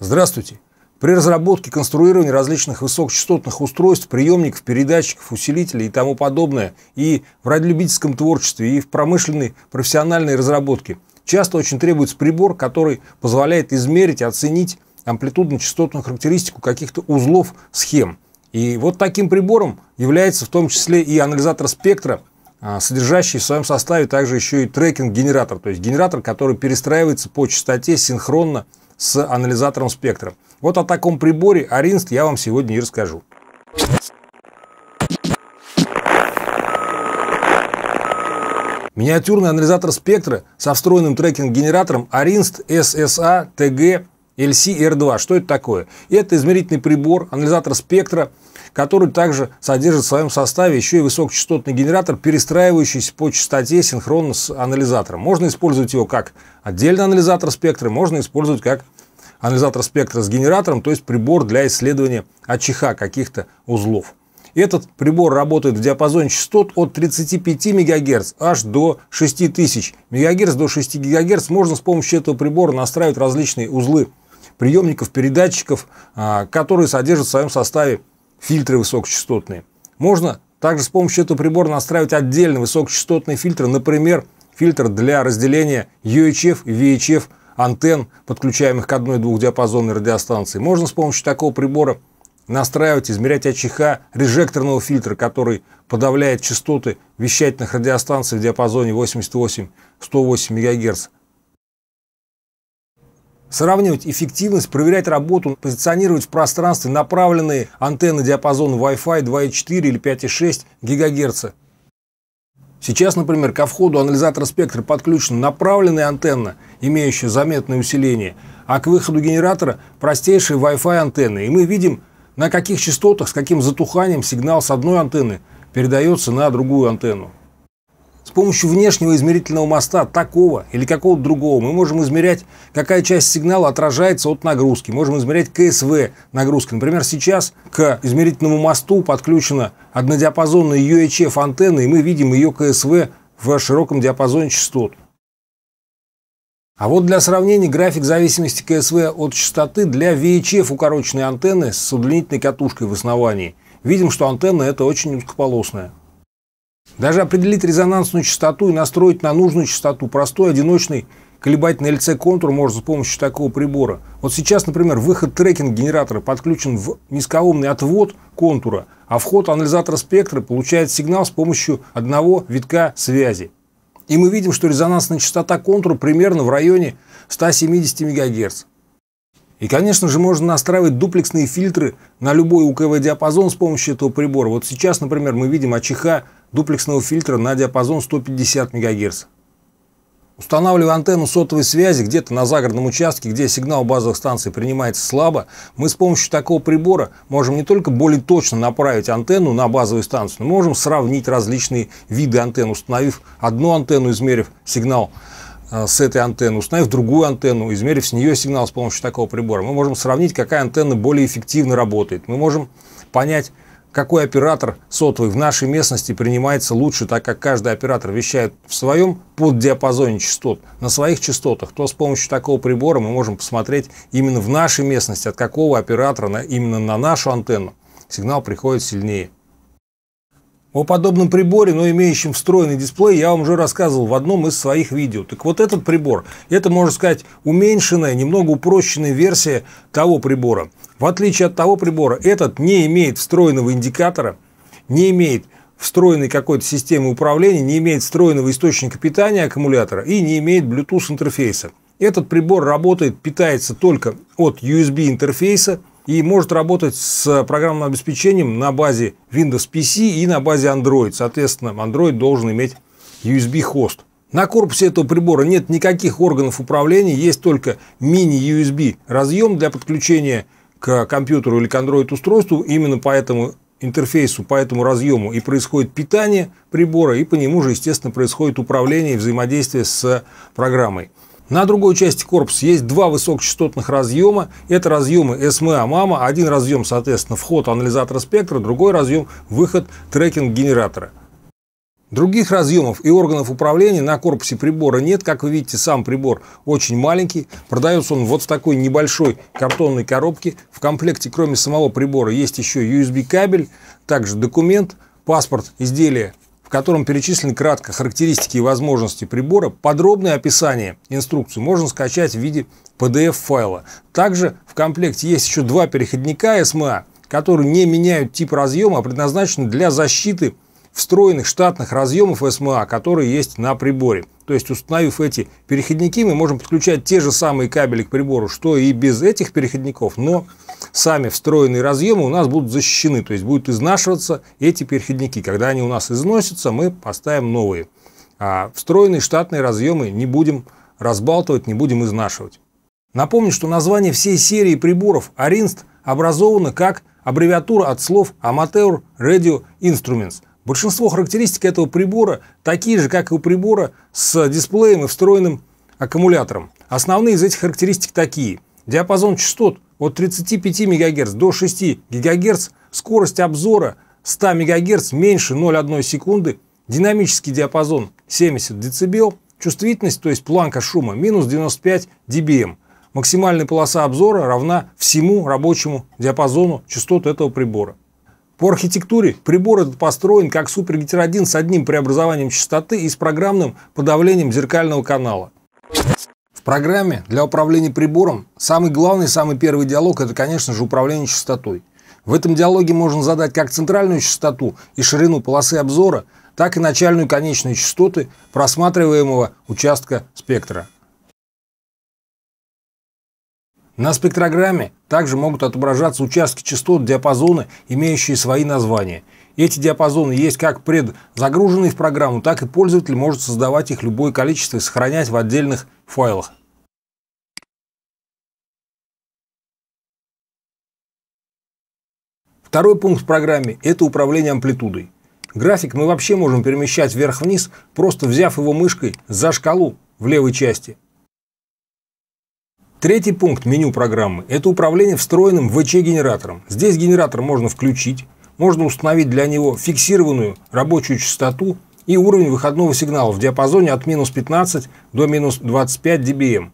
Здравствуйте. При разработке конструировании различных высокочастотных устройств, приемников, передатчиков, усилителей и тому подобное и в радиолюбительском творчестве, и в промышленной профессиональной разработке часто очень требуется прибор, который позволяет измерить, оценить амплитудно-частотную характеристику каких-то узлов схем. И вот таким прибором является в том числе и анализатор спектра, а, содержащий в своем составе также еще и трекинг-генератор, то есть генератор, который перестраивается по частоте синхронно с анализатором спектра. Вот о таком приборе Аринст я вам сегодня и расскажу. Миниатюрный анализатор спектра со встроенным трекинг-генератором Аринст SSA TG LCR2. Что это такое? Это измерительный прибор, анализатор спектра, который также содержит в своем составе еще и высокочастотный генератор, перестраивающийся по частоте синхронно с анализатором. Можно использовать его как отдельный анализатор спектра, можно использовать как анализатор спектра с генератором, то есть прибор для исследования АЧХ каких-то узлов. Этот прибор работает в диапазоне частот от 35 МГц аж до 6000 МГц. До 6 ГГц можно с помощью этого прибора настраивать различные узлы приемников, передатчиков, а, которые содержат в своем составе фильтры высокочастотные. Можно также с помощью этого прибора настраивать отдельно высокочастотные фильтры, например, фильтр для разделения UHF и VHF антенн, подключаемых к одной двухдиапазонной радиостанции. Можно с помощью такого прибора настраивать, измерять АЧХ режекторного фильтра, который подавляет частоты вещательных радиостанций в диапазоне 88-108 МГц. Сравнивать эффективность, проверять работу, позиционировать в пространстве направленные антенны диапазона Wi-Fi 2.4 или 5.6 ГГц. Сейчас, например, ко входу анализатора спектра подключена направленная антенна, имеющая заметное усиление, а к выходу генератора простейшие Wi-Fi антенны. И мы видим, на каких частотах, с каким затуханием сигнал с одной антенны передается на другую антенну. С помощью внешнего измерительного моста, такого или какого-то другого, мы можем измерять, какая часть сигнала отражается от нагрузки. Можем измерять КСВ нагрузки. Например, сейчас к измерительному мосту подключена однодиапазонная UHF антенна, и мы видим ее КСВ в широком диапазоне частот. А вот для сравнения график зависимости КСВ от частоты для VHF укороченной антенны с удлинительной катушкой в основании. Видим, что антенна это очень узкополосная. Даже определить резонансную частоту и настроить на нужную частоту простой одиночный колебательный LC-контур можно с помощью такого прибора. Вот сейчас, например, выход трекинг-генератора подключен в низкоумный отвод контура, а вход анализатора спектра получает сигнал с помощью одного витка связи. И мы видим, что резонансная частота контура примерно в районе 170 МГц. И, конечно же, можно настраивать дуплексные фильтры на любой УКВ-диапазон с помощью этого прибора. Вот сейчас, например, мы видим АЧХ дуплексного фильтра на диапазон 150 МГц. Устанавливая антенну сотовой связи где-то на загородном участке, где сигнал базовых станций принимается слабо, мы с помощью такого прибора можем не только более точно направить антенну на базовую станцию, но можем сравнить различные виды антенн, установив одну антенну, измерив сигнал э, с этой антенны, установив другую антенну, измерив с нее сигнал с помощью такого прибора, мы можем сравнить, какая антенна более эффективно работает. Мы можем понять, какой оператор сотовый в нашей местности принимается лучше, так как каждый оператор вещает в своем поддиапазоне частот, на своих частотах, то с помощью такого прибора мы можем посмотреть именно в нашей местности, от какого оператора именно на нашу антенну сигнал приходит сильнее. О подобном приборе, но имеющем встроенный дисплей, я вам уже рассказывал в одном из своих видео. Так вот этот прибор, это, можно сказать, уменьшенная, немного упрощенная версия того прибора. В отличие от того прибора, этот не имеет встроенного индикатора, не имеет встроенной какой-то системы управления, не имеет встроенного источника питания аккумулятора и не имеет Bluetooth интерфейса. Этот прибор работает, питается только от USB интерфейса – и может работать с программным обеспечением на базе Windows PC и на базе Android. Соответственно, Android должен иметь USB-хост. На корпусе этого прибора нет никаких органов управления, есть только мини-USB разъем для подключения к компьютеру или к Android устройству. Именно по этому интерфейсу, по этому разъему и происходит питание прибора, и по нему же, естественно, происходит управление и взаимодействие с программой. На другой части корпуса есть два высокочастотных разъема. Это разъемы SMA мама. Эм один разъем, соответственно, вход анализатора спектра, другой разъем – выход трекинг-генератора. Других разъемов и органов управления на корпусе прибора нет. Как вы видите, сам прибор очень маленький. Продается он вот в такой небольшой картонной коробке. В комплекте, кроме самого прибора, есть еще USB-кабель, также документ, паспорт изделия в котором перечислены кратко характеристики и возможности прибора, подробное описание инструкцию можно скачать в виде PDF-файла. Также в комплекте есть еще два переходника SMA, эм а, которые не меняют тип разъема, а предназначены для защиты встроенных штатных разъемов SMA, эм а, которые есть на приборе. То есть, установив эти переходники, мы можем подключать те же самые кабели к прибору, что и без этих переходников, но сами встроенные разъемы у нас будут защищены, то есть будут изнашиваться эти переходники. Когда они у нас износятся, мы поставим новые. А встроенные штатные разъемы не будем разбалтывать, не будем изнашивать. Напомню, что название всей серии приборов Аринст образовано как аббревиатура от слов Amateur Radio Instruments. Большинство характеристик этого прибора такие же, как и у прибора с дисплеем и встроенным аккумулятором. Основные из этих характеристик такие. Диапазон частот от 35 МГц до 6 ГГц скорость обзора 100 МГц меньше 0,1 секунды, динамический диапазон 70 дБ, чувствительность, то есть планка шума, минус 95 dBm. Максимальная полоса обзора равна всему рабочему диапазону частот этого прибора. По архитектуре прибор этот построен как супергетеродин с одним преобразованием частоты и с программным подавлением зеркального канала программе для управления прибором самый главный, самый первый диалог – это, конечно же, управление частотой. В этом диалоге можно задать как центральную частоту и ширину полосы обзора, так и начальную и конечную частоты просматриваемого участка спектра. На спектрограмме также могут отображаться участки частот диапазона, имеющие свои названия. Эти диапазоны есть как предзагруженные в программу, так и пользователь может создавать их любое количество и сохранять в отдельных файлах. Второй пункт в программе – это управление амплитудой. График мы вообще можем перемещать вверх-вниз, просто взяв его мышкой за шкалу в левой части. Третий пункт меню программы – это управление встроенным ВЧ-генератором. Здесь генератор можно включить, можно установить для него фиксированную рабочую частоту и уровень выходного сигнала в диапазоне от минус 15 до минус 25 dBm.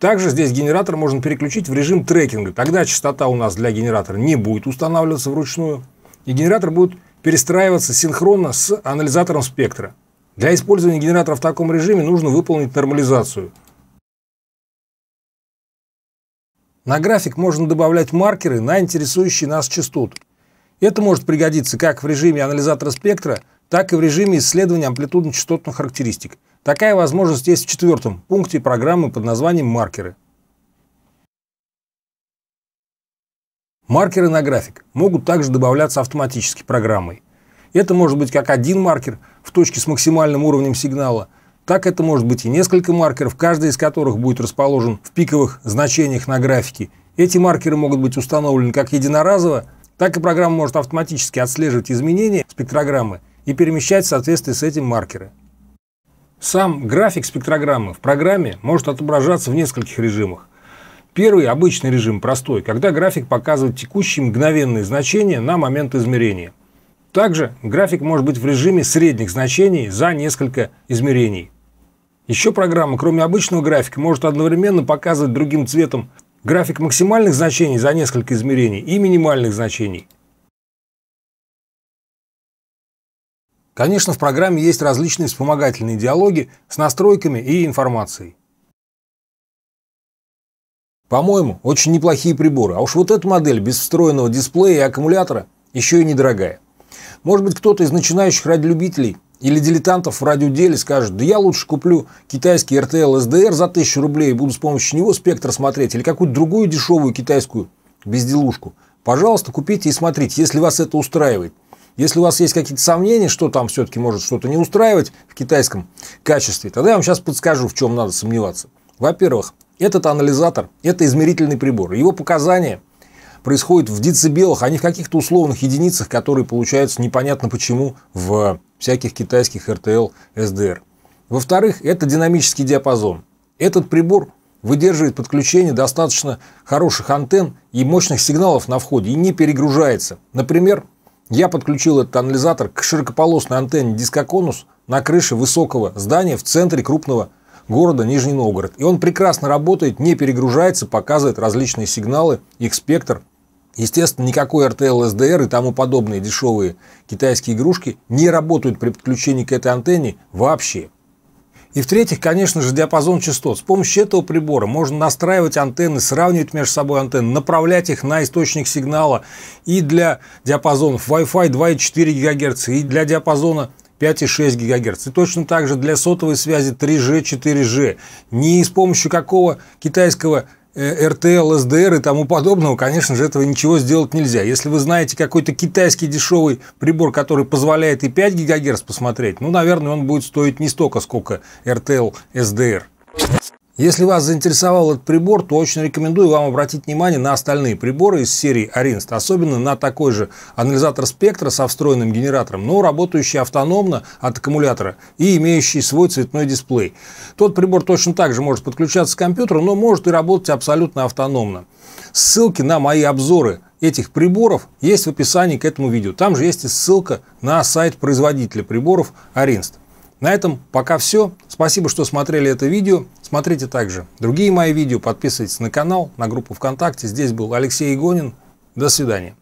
Также здесь генератор можно переключить в режим трекинга. Тогда частота у нас для генератора не будет устанавливаться вручную. И генератор будет перестраиваться синхронно с анализатором спектра. Для использования генератора в таком режиме нужно выполнить нормализацию. На график можно добавлять маркеры на интересующие нас частоты. Это может пригодиться как в режиме анализатора спектра, так и в режиме исследования амплитудно-частотных характеристик. Такая возможность есть в четвертом пункте программы под названием «Маркеры». Маркеры на график могут также добавляться автоматически программой. Это может быть как один маркер в точке с максимальным уровнем сигнала, так это может быть и несколько маркеров, каждый из которых будет расположен в пиковых значениях на графике. Эти маркеры могут быть установлены как единоразово, так и программа может автоматически отслеживать изменения спектрограммы и перемещать в соответствии с этим маркеры. Сам график спектрограммы в программе может отображаться в нескольких режимах. Первый – обычный режим, простой, когда график показывает текущие мгновенные значения на момент измерения. Также график может быть в режиме средних значений за несколько измерений. Еще программа, кроме обычного графика, может одновременно показывать другим цветом график максимальных значений за несколько измерений и минимальных значений – Конечно, в программе есть различные вспомогательные диалоги с настройками и информацией. По-моему, очень неплохие приборы, а уж вот эта модель без встроенного дисплея и аккумулятора еще и недорогая. Может быть, кто-то из начинающих радиолюбителей или дилетантов в радиоделе скажет, да я лучше куплю китайский RTL SDR за 1000 рублей и буду с помощью него спектр смотреть, или какую-то другую дешевую китайскую безделушку. Пожалуйста, купите и смотрите, если вас это устраивает. Если у вас есть какие-то сомнения, что там все-таки может что-то не устраивать в китайском качестве, тогда я вам сейчас подскажу, в чем надо сомневаться. Во-первых, этот анализатор – это измерительный прибор. Его показания происходят в децибелах, а не в каких-то условных единицах, которые получаются непонятно почему в всяких китайских РТЛ СДР. Во-вторых, это динамический диапазон. Этот прибор выдерживает подключение достаточно хороших антенн и мощных сигналов на входе и не перегружается. Например, я подключил этот анализатор к широкополосной антенне дискоконус на крыше высокого здания в центре крупного города Нижний Новгород. И он прекрасно работает, не перегружается, показывает различные сигналы, их спектр. Естественно, никакой RTL SDR и тому подобные дешевые китайские игрушки не работают при подключении к этой антенне вообще. И в-третьих, конечно же, диапазон частот. С помощью этого прибора можно настраивать антенны, сравнивать между собой антенны, направлять их на источник сигнала и для диапазонов Wi-Fi 2,4 ГГц, и для диапазона 5,6 ГГц. И точно так же для сотовой связи 3G, 4G. не с помощью какого китайского РТ, э, ЛСДР и тому подобного, конечно же, этого ничего сделать нельзя. Если вы знаете какой-то китайский дешевый прибор, который позволяет и 5 ГГц посмотреть, ну, наверное, он будет стоить не столько, сколько РТ, СДР. Если вас заинтересовал этот прибор, то очень рекомендую вам обратить внимание на остальные приборы из серии Аринст, особенно на такой же анализатор спектра со встроенным генератором, но работающий автономно от аккумулятора и имеющий свой цветной дисплей. Тот прибор точно так же может подключаться к компьютеру, но может и работать абсолютно автономно. Ссылки на мои обзоры этих приборов есть в описании к этому видео. Там же есть и ссылка на сайт производителя приборов Аринст. На этом пока все. Спасибо, что смотрели это видео. Смотрите также другие мои видео, подписывайтесь на канал, на группу ВКонтакте. Здесь был Алексей Игонин. До свидания.